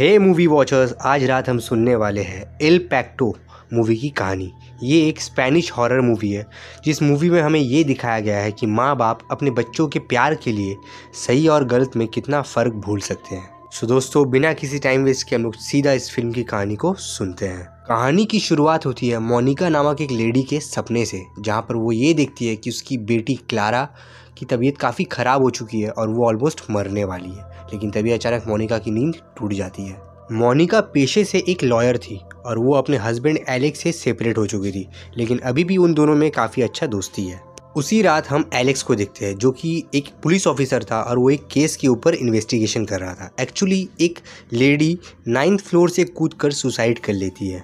हे movie watchers आज रात हम सुनने वाले हैं एल पैक्टो मूवी की कहानी ये एक स्पेनिश हॉरर मूवी है जिस मूवी में हमें ये दिखाया गया है कि माँ बाप अपने बच्चों के प्यार के लिए सही और गलत में कितना फ़र्क भूल सकते हैं सो दोस्तों बिना किसी टाइम वेस्ट के हम लोग सीधा इस फिल्म की कहानी को सुनते हैं कहानी की शुरुआत होती है मोनिका नामक एक लेडी के सपने से जहाँ पर वो ये देखती है कि उसकी बेटी क्लारा की तबीयत काफ़ी ख़राब हो चुकी है और वो ऑलमोस्ट मरने वाली है लेकिन तभी अचानक मोनिका की नींद टूट जाती है मोनिका पेशे से एक लॉयर थी और वो अपने हस्बैंड एलेक्स से सेपरेट हो चुकी थी लेकिन अभी भी उन दोनों में काफ़ी अच्छा दोस्ती है उसी रात हम एलेक्स को देखते हैं जो कि एक पुलिस ऑफिसर था और वो एक केस के ऊपर इन्वेस्टिगेशन कर रहा था एक्चुअली एक लेडी नाइन्थ फ्लोर से कूद कर सुसाइड कर लेती है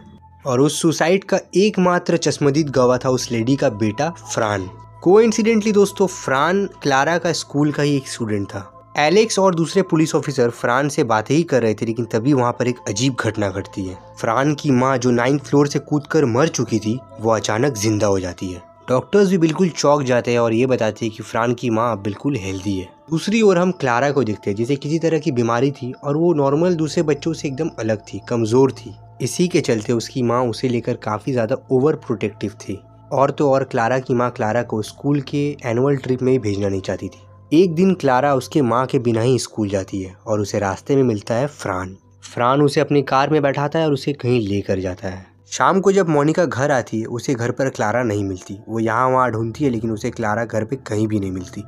और उस सुसाइड का एकमात्र चश्मदीद गवाह था उस लेडी का बेटा फ्रान इंसिडेंटली दोस्तों फ्रान क्लारा का स्कूल का ही एक स्टूडेंट था एलेक्स और दूसरे पुलिस ऑफिसर फ्रान से बातें ही कर रहे थे लेकिन तभी वहाँ पर एक अजीब घटना घटती है फ्रान की माँ जो नाइन्थ फ्लोर से कूदकर मर चुकी थी वो अचानक जिंदा हो जाती है डॉक्टर्स भी बिल्कुल चौक जाते हैं और ये बताते हैं कि फ्रान की माँ अब बिल्कुल हेल्दी है दूसरी ओर हम क्लारा को देखते हैं जिसे किसी तरह की बीमारी थी और वो नॉर्मल दूसरे बच्चों से एकदम अलग थी कमज़ोर थी इसी के चलते उसकी माँ उसे लेकर काफ़ी ज़्यादा ओवर प्रोटेक्टिव थी और तो और क्लारा की माँ क्लारा को स्कूल के एनुअल ट्रिप में ही भेजना नहीं चाहती थी एक दिन क्लारा उसके माँ के बिना ही स्कूल जाती है और उसे रास्ते में मिलता है फ्रान फ्रान उसे अपनी कार में बैठाता है और उसे कहीं लेकर जाता है शाम को जब मोनिका घर आती है उसे घर पर क्लारा नहीं मिलती वो यहाँ वहाँ ढूंढती है लेकिन उसे क्लारा घर पे कहीं भी नहीं मिलती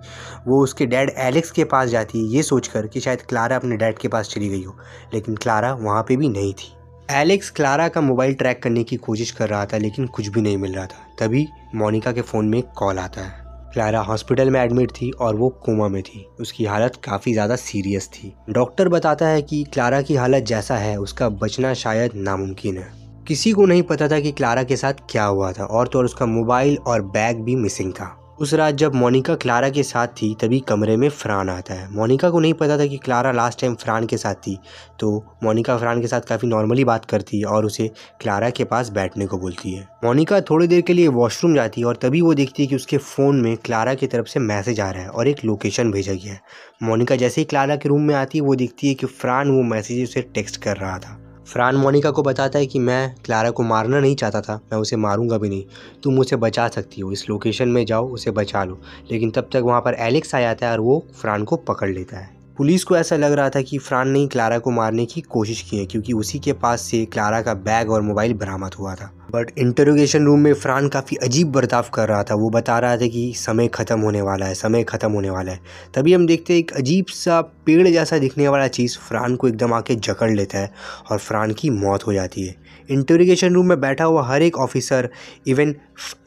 वो उसके डैड एलेक्स के पास जाती है ये सोचकर कि शायद क्लारा अपने डैड के पास चली गई हो लेकिन क्लारा वहाँ पे भी नहीं थी एलेक्स क्लारा का मोबाइल ट्रैक करने की कोशिश कर रहा था लेकिन कुछ भी नहीं मिल रहा था तभी मोनिका के फ़ोन में कॉल आता है क्लारा हॉस्पिटल में एडमिट थी और वो कोमा में थी उसकी हालत काफ़ी ज़्यादा सीरियस थी डॉक्टर बताता है कि क्लारा की हालत जैसा है उसका बचना शायद नामुमकिन है किसी को नहीं पता था कि क्लारा के साथ क्या हुआ था और तो और उसका मोबाइल और बैग भी मिसिंग था उस रात जब मोनिका क्लारा के साथ थी तभी कमरे में फ़्रान आता है मोनिका को नहीं पता था कि क्लारा लास्ट टाइम फ़्रान के साथ थी तो मोनिका फ़्रान के साथ काफ़ी नॉर्मली बात करती है और उसे क्लारा के पास बैठने को बोलती है मोनिका थोड़ी देर के लिए वॉशरूम जाती है और तभी वो देखती है कि उसके फ़ोन में क्लारा की तरफ से मैसेज आ रहा है और एक लोकेशन भेजा गया है मोनिका जैसे ही क्लारा के रूम में आती है वो देखती है कि फ़्रान वो मैसेज उसे टेक्स्ट कर रहा था फ़्रान मोनिका को बताता है कि मैं क्लारा को मारना नहीं चाहता था मैं उसे मारूंगा भी नहीं तुम उसे बचा सकती हो इस लोकेशन में जाओ उसे बचा लो लेकिन तब तक वहाँ पर एलेक्स आ जाता है और वो फ़्रान को पकड़ लेता है पुलिस को ऐसा लग रहा था कि फ़्रान ने क्लारा को मारने की कोशिश की है क्योंकि उसी के पास से क्लारा का बैग और मोबाइल बरामद हुआ था बट इंटरोगेशन रूम में फ़्रान काफ़ी अजीब बर्ताव कर रहा था वो बता रहा था कि समय ख़त्म होने वाला है समय ख़त्म होने वाला है तभी हम देखते हैं एक अजीब सा पेड़ जैसा दिखने वाला चीज़ फ़्रान को एकदम आके जकड़ लेता है और फ़्रान की मौत हो जाती है इंटरोगेशन रूम में बैठा हुआ हर एक ऑफिसर इवन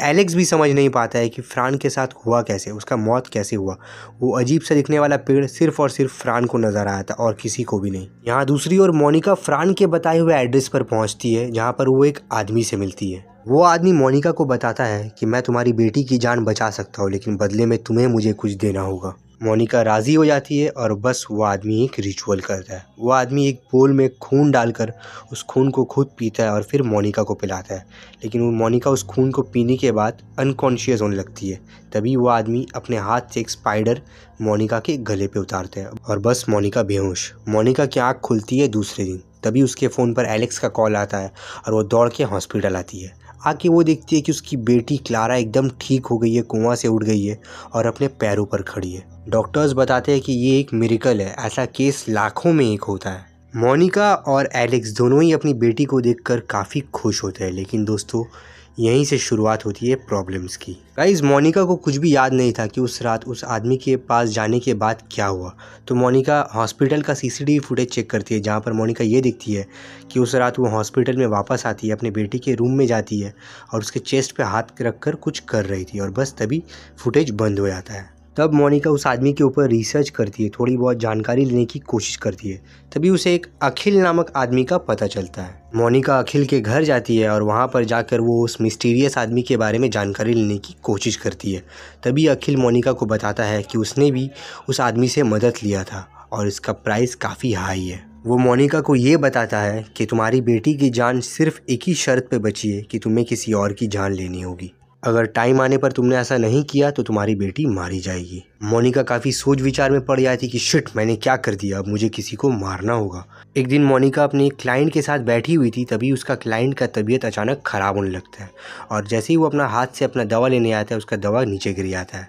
एलेक्स भी समझ नहीं पाता है कि फ़्रान के साथ हुआ कैसे उसका मौत कैसे हुआ वो अजीब सा दिखने वाला पेड़ सिर्फ और सिर्फ फ़्रान को नज़र आया था और किसी को भी नहीं यहाँ दूसरी ओर मोनिका फ़्रान के बताए हुए एड्रेस पर पहुँचती है जहाँ पर वो एक आदमी से मिलती मिलती है वो आदमी मोनिका को बताता है कि मैं तुम्हारी बेटी की जान बचा सकता हूँ लेकिन बदले में तुम्हें मुझे कुछ देना होगा मोनिका राज़ी हो जाती है और बस वो आदमी एक रिचुअल करता है वो आदमी एक बोल में खून डालकर उस खून को खुद पीता है और फिर मोनिका को पिलाता है लेकिन वो मोनिका उस खून को पीने के बाद अनकॉन्शियस होने लगती है तभी वो आदमी अपने हाथ से एक स्पाइडर मोनिका के गले पे उतारता है और बस मोनिका बेहोश मोनिका की आँख खुलती है दूसरे दिन तभी उसके फ़ोन पर एलेक्स का कॉल आता है और वो दौड़ के हॉस्पिटल आती है आके वो देखती है कि उसकी बेटी क्लारा एकदम ठीक हो गई है कुआं से उठ गई है और अपने पैरों पर खड़ी है डॉक्टर्स बताते हैं कि ये एक मेरिकल है ऐसा केस लाखों में एक होता है मोनिका और एलेक्स दोनों ही अपनी बेटी को देखकर काफ़ी खुश होते हैं लेकिन दोस्तों यहीं से शुरुआत होती है प्रॉब्लम्स की गाइज मोनिका को कुछ भी याद नहीं था कि उस रात उस आदमी के पास जाने के बाद क्या हुआ तो मोनिका हॉस्पिटल का सीसीटीवी फुटेज चेक करती है जहाँ पर मोनिका ये दिखती है कि उस रात वो हॉस्पिटल में वापस आती है अपने बेटी के रूम में जाती है और उसके चेस्ट पर हाथ रख कर कुछ कर रही थी और बस तभी फुटेज बंद हो जाता है तब मोनिका उस आदमी के ऊपर रिसर्च करती है थोड़ी बहुत जानकारी लेने की कोशिश करती है तभी उसे एक अखिल नामक आदमी का पता चलता है मोनिका अखिल के घर जाती है और वहाँ पर जाकर वो उस मिस्टीरियस आदमी के बारे में जानकारी लेने की कोशिश करती है तभी अखिल मोनिका को बताता है कि उसने भी उस आदमी से मदद लिया था और इसका प्राइस काफ़ी हाई है वो मोनिका को ये बताता है कि तुम्हारी बेटी की जान सिर्फ एक ही शर्त पे बची है कि तुम्हें किसी और की जान लेनी होगी अगर टाइम आने पर तुमने ऐसा नहीं किया तो तुम्हारी बेटी मारी जाएगी मोनिका काफ़ी सोच विचार में पड़ जाती कि शिट मैंने क्या कर दिया अब मुझे किसी को मारना होगा एक दिन मोनिका अपने क्लाइंट के साथ बैठी हुई थी तभी उसका क्लाइंट का तबीयत अचानक ख़राब होने लगता है और जैसे ही वो अपना हाथ से अपना दवा लेने आता है उसका दवा नीचे गिर जाता है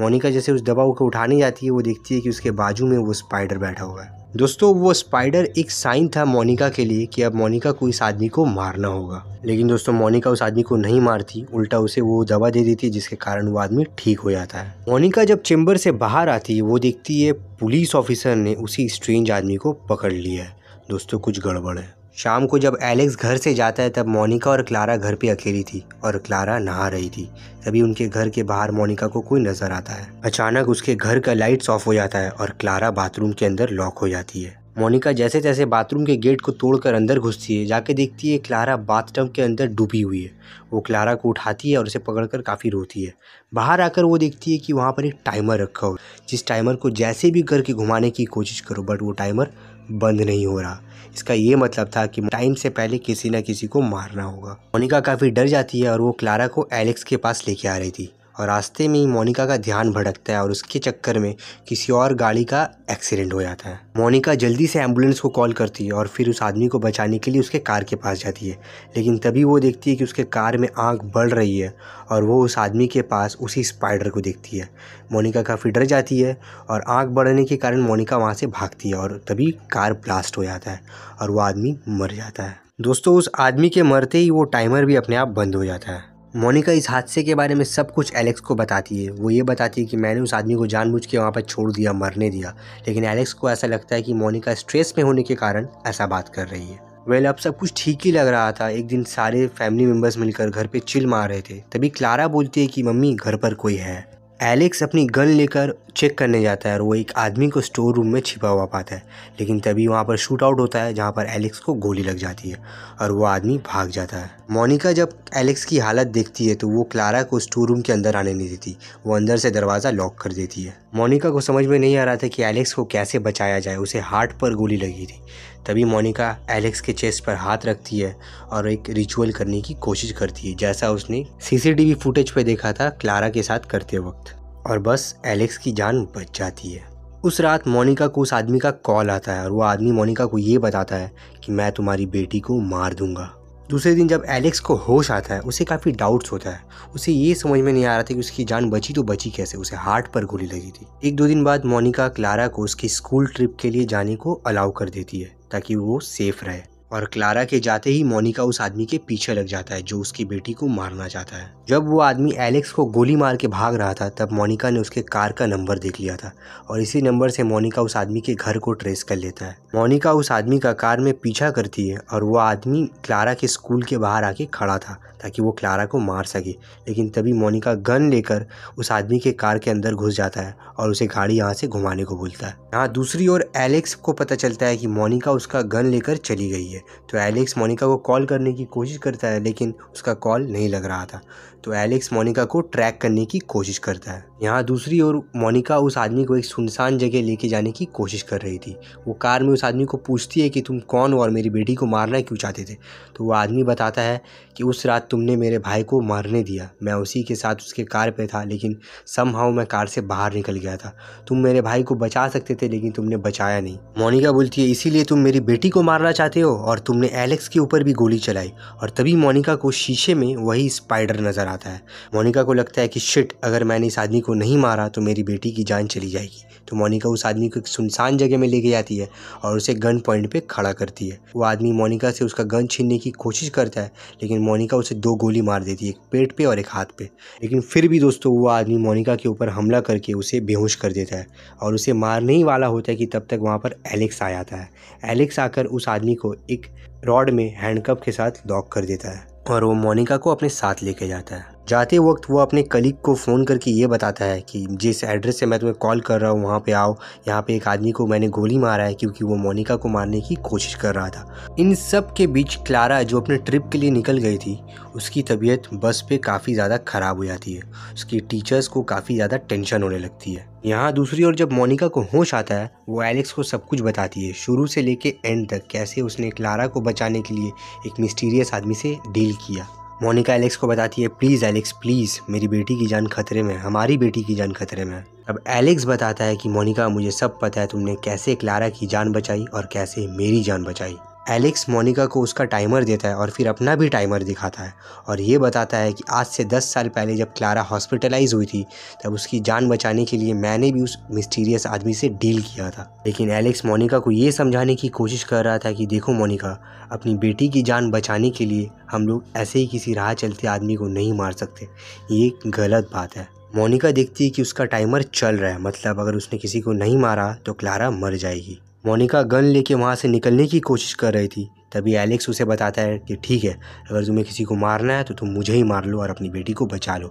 मोनिका जैसे उस दवा को उठाने जाती है वो देखती है कि उसके बाजू में वो स्पाइडर बैठा हुआ है दोस्तों वो स्पाइडर एक साइन था मोनिका के लिए कि अब मोनिका को इस आदमी को मारना होगा लेकिन दोस्तों मोनिका उस आदमी को नहीं मारती उल्टा उसे वो दवा दे देती है जिसके कारण वो आदमी ठीक हो जाता है मोनिका जब चेम्बर से बाहर आती है वो देखती है पुलिस ऑफिसर ने उसी स्ट्रेंज आदमी को पकड़ लिया है दोस्तों कुछ गड़बड़ है शाम को जब एलेक्स घर से जाता है तब मोनिका और क्लारा घर पे अकेली थी और क्लारा नहा रही थी तभी उनके घर के बाहर मोनिका को कोई नजर आता है अचानक उसके घर का लाइट्स ऑफ हो जाता है और क्लारा बाथरूम के अंदर लॉक हो जाती है मोनिका जैसे तैसे बाथरूम के गेट को तोड़कर अंदर घुसती है जाके देखती है क्लारा बाथटब के अंदर डूबी हुई है वो क्लारा को उठाती है और उसे पकड़कर काफ़ी रोती है बाहर आकर वो देखती है कि वहाँ पर एक टाइमर रखा हो जिस टाइमर को जैसे भी करके घुमाने की कोशिश करो बट वो टाइमर बंद नहीं हो रहा इसका ये मतलब था कि टाइम से पहले किसी ना किसी को मारना होगा मोनिका काफ़ी डर जाती है और वो क्लारा को एलेक्स के पास लेके आ रही थी और रास्ते में ही मोनिका का ध्यान भटकता है और उसके चक्कर में किसी और गाड़ी का एक्सीडेंट हो जाता है मोनिका जल्दी से एम्बुलेंस को कॉल करती है और फिर उस आदमी को बचाने के लिए उसके कार के पास जाती है लेकिन तभी वो देखती है कि उसके कार में आँख बढ़ रही है और वो उस आदमी के पास उसी स्पाइडर को देखती है मोनिका काफ़ी डर जाती है और आँख बढ़ने के कारण मोनिका वहाँ से भागती है और तभी कार ब्लास्ट हो जाता है और वो आदमी मर जाता है दोस्तों उस आदमी के मरते ही वो टाइमर भी अपने आप बंद हो जाता है मोनिका इस हादसे के बारे में सब कुछ एलेक्स को बताती है वो ये बताती है कि मैंने उस आदमी को जानबूझ के वहाँ पर छोड़ दिया मरने दिया लेकिन एलेक्स को ऐसा लगता है कि मोनिका स्ट्रेस में होने के कारण ऐसा बात कर रही है वेल well, अब सब कुछ ठीक ही लग रहा था एक दिन सारे फैमिली मेम्बर्स मिलकर घर पे चिल मार रहे थे तभी क्लारा बोलती है कि मम्मी घर पर कोई है एलेक्स अपनी गन लेकर चेक करने जाता है और वो एक आदमी को स्टोर रूम में छिपा हुआ पाता है लेकिन तभी वहाँ पर शूट आउट होता है जहाँ पर एलेक्स को गोली लग जाती है और वो आदमी भाग जाता है मोनिका जब एलेक्स की हालत देखती है तो वो क्लारा को स्टोर रूम के अंदर आने नहीं देती वो अंदर से दरवाज़ा लॉक कर देती है मोनिका को समझ में नहीं आ रहा था कि एलेक्स को कैसे बचाया जाए उसे हार्ट पर गोली लगी थी तभी मोनिका एलेक्स के चेस्ट पर हाथ रखती है और एक रिचुअल करने की कोशिश करती है जैसा उसने सीसीटीवी फुटेज पर देखा था क्लारा के साथ करते वक्त और बस एलेक्स की जान बच जाती है उस रात मोनिका को उस आदमी का कॉल आता है और वो आदमी मोनिका को ये बताता है कि मैं तुम्हारी बेटी को मार दूंगा दूसरे दिन जब एलेक्स को होश आता है उसे काफ़ी डाउट्स होता है उसे ये समझ में नहीं आ रहा था कि उसकी जान बची तो बची कैसे उसे हार्ट पर गोली लगी थी एक दो दिन बाद मोनिका क्लारा को उसकी स्कूल ट्रिप के लिए जाने को अलाउ कर देती है ताकि वो सेफ रहे और क्लारा के जाते ही मोनिका उस आदमी के पीछे लग जाता है जो उसकी बेटी को मारना चाहता है जब वो आदमी एलेक्स को गोली मार के भाग रहा था तब मोनिका ने उसके कार का नंबर देख लिया था और इसी नंबर से मोनिका उस आदमी के घर को ट्रेस कर लेता है मोनिका उस आदमी का कार में पीछा करती है और वो आदमी क्लारा के स्कूल के बाहर आके खड़ा था ताकि वो क्लारा को मार सके लेकिन तभी मोनिका गन लेकर उस आदमी के कार के अंदर घुस जाता है और उसे गाड़ी यहाँ से घुमाने को बोलता है यहाँ दूसरी ओर एलेक्स को पता चलता है कि मोनिका उसका गन लेकर चली गई है तो एलेक्स मोनिका को कॉल करने की कोशिश करता है लेकिन उसका कॉल नहीं लग रहा था तो एलेक्स मोनिका को ट्रैक करने की कोशिश करता है यहाँ दूसरी ओर मोनिका उस आदमी को एक सुनसान जगह लेके जाने की कोशिश कर रही थी वो कार में उस आदमी को पूछती है कि तुम कौन हो और मेरी बेटी को मारना क्यों चाहते थे तो वो आदमी बताता है कि उस रात तुमने मेरे भाई को मारने दिया मैं उसी के साथ उसके कार पर था लेकिन सम मैं कार से बाहर निकल गया था तुम मेरे भाई को बचा सकते थे लेकिन तुमने बचाया नहीं मोनिका बोलती है इसीलिए तुम मेरी बेटी को मारना चाहते हो और तुमने एलेक्स के ऊपर भी गोली चलाई और तभी मोनिका को शीशे में वही स्पाइडर नजर आता आता है मोनिका को लगता है कि शिट अगर मैंने इस आदमी को नहीं मारा तो मेरी बेटी की जान चली जाएगी तो मोनिका उस आदमी को एक सुनसान जगह में लेके जाती है और उसे गन पॉइंट पे खड़ा करती है वो आदमी मोनिका से उसका गन छीनने की कोशिश करता है लेकिन मोनिका उसे दो गोली मार देती है एक पेट पे और एक हाथ पे लेकिन फिर भी दोस्तों वो आदमी मोनिका के ऊपर हमला करके उसे बेहोश कर देता है और उसे मारने ही वाला होता है कि तब तक वहाँ पर एलेक्स आ जाता है एलेक्स आकर उस आदमी को एक रॉड में हैंडकप के साथ लॉक कर देता है और वो मोनिका को अपने साथ लेके जाता है जाते वक्त वो अपने कलीग को फ़ोन करके ये बताता है कि जिस एड्रेस से मैं तुम्हें कॉल कर रहा हूँ वहाँ पे आओ यहाँ पे एक आदमी को मैंने गोली मारा है क्योंकि वो मोनिका को मारने की कोशिश कर रहा था इन सब के बीच क्लारा जो अपने ट्रिप के लिए निकल गई थी उसकी तबीयत बस पे काफ़ी ज़्यादा ख़राब हो जाती है उसकी टीचर्स को काफ़ी ज़्यादा टेंशन होने लगती है यहाँ दूसरी ओर जब मोनिका को होश आता है वो एलेक्स को सब कुछ बताती है शुरू से लेके एंड तक कैसे उसने क्लारा को बचाने के लिए एक मिस्टीरियस आदमी से डील किया मोनिका एलेक्स को बताती है प्लीज़ एलेक्स प्लीज़ मेरी बेटी की जान खतरे में है हमारी बेटी की जान खतरे में है अब एलेक्स बताता है कि मोनिका मुझे सब पता है तुमने कैसे क्लारा की जान बचाई और कैसे मेरी जान बचाई एलेक्स मोनिका को उसका टाइमर देता है और फिर अपना भी टाइमर दिखाता है और ये बताता है कि आज से दस साल पहले जब क्लारा हॉस्पिटलाइज हुई थी तब उसकी जान बचाने के लिए मैंने भी उस मिस्टीरियस आदमी से डील किया था लेकिन एलेक्स मोनिका को ये समझाने की कोशिश कर रहा था कि देखो मोनिका अपनी बेटी की जान बचाने के लिए हम लोग ऐसे ही किसी राह चलते आदमी को नहीं मार सकते ये गलत बात है मोनिका देखती है कि उसका टाइमर चल रहा है मतलब अगर उसने किसी को नहीं मारा तो क्लारा मर जाएगी मोनिका गन लेके वहाँ से निकलने की कोशिश कर रही थी तभी एलेक्स उसे बताता है कि ठीक है अगर तुम्हें किसी को मारना है तो तुम मुझे ही मार लो और अपनी बेटी को बचा लो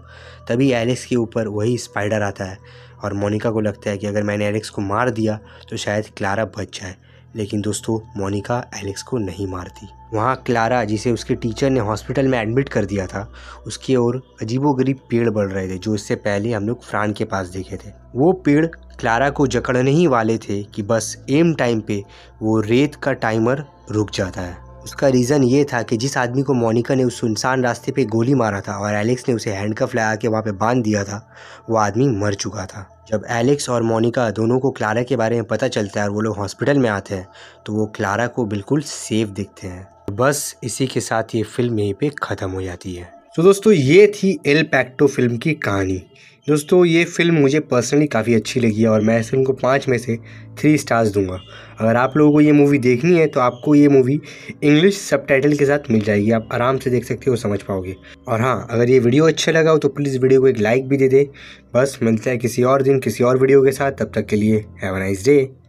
तभी एलेक्स के ऊपर वही स्पाइडर आता है और मोनिका को लगता है कि अगर मैंने एलेक्स को मार दिया तो शायद क्लारा बच जाए लेकिन दोस्तों मोनिका एलेक्स को नहीं मारती वहाँ क्लारा जिसे उसके टीचर ने हॉस्पिटल में एडमिट कर दिया था उसकी ओर अजीबोगरीब पेड़ बढ़ रहे थे जो इससे पहले हम लोग फ्रान के पास देखे थे वो पेड़ क्लारा को जकड़ने ही वाले थे कि बस एम टाइम पे वो रेत का टाइमर रुक जाता है उसका रीज़न ये था कि जिस आदमी को मोनिका ने उस सुनसान रास्ते पे गोली मारा था और एलेक्स ने उसे हैंडकफ लगा के वहाँ पे बांध दिया था वो आदमी मर चुका था जब एलेक्स और मोनिका दोनों को क्लारा के बारे में पता चलता है और वो लोग हॉस्पिटल में आते हैं तो वो क्लारा को बिल्कुल सेफ दिखते हैं बस इसी के साथ ये फिल्म यहीं पर ख़त्म हो जाती है तो दोस्तों ये थी एल पैक्टो फिल्म की कहानी दोस्तों ये फिल्म मुझे पर्सनली काफ़ी अच्छी लगी है और मैं इस फिल्म को पाँच में से थ्री स्टार्स दूंगा अगर आप लोगों को ये मूवी देखनी है तो आपको ये मूवी इंग्लिश सब के साथ मिल जाएगी आप आराम से देख सकते हो समझ पाओगे और हाँ अगर ये वीडियो अच्छा लगा हो तो प्लीज़ वीडियो को एक लाइक भी दे दे बस मिलता है किसी और दिन किसी और वीडियो के साथ तब तक के लिए हैव अ नाइस डे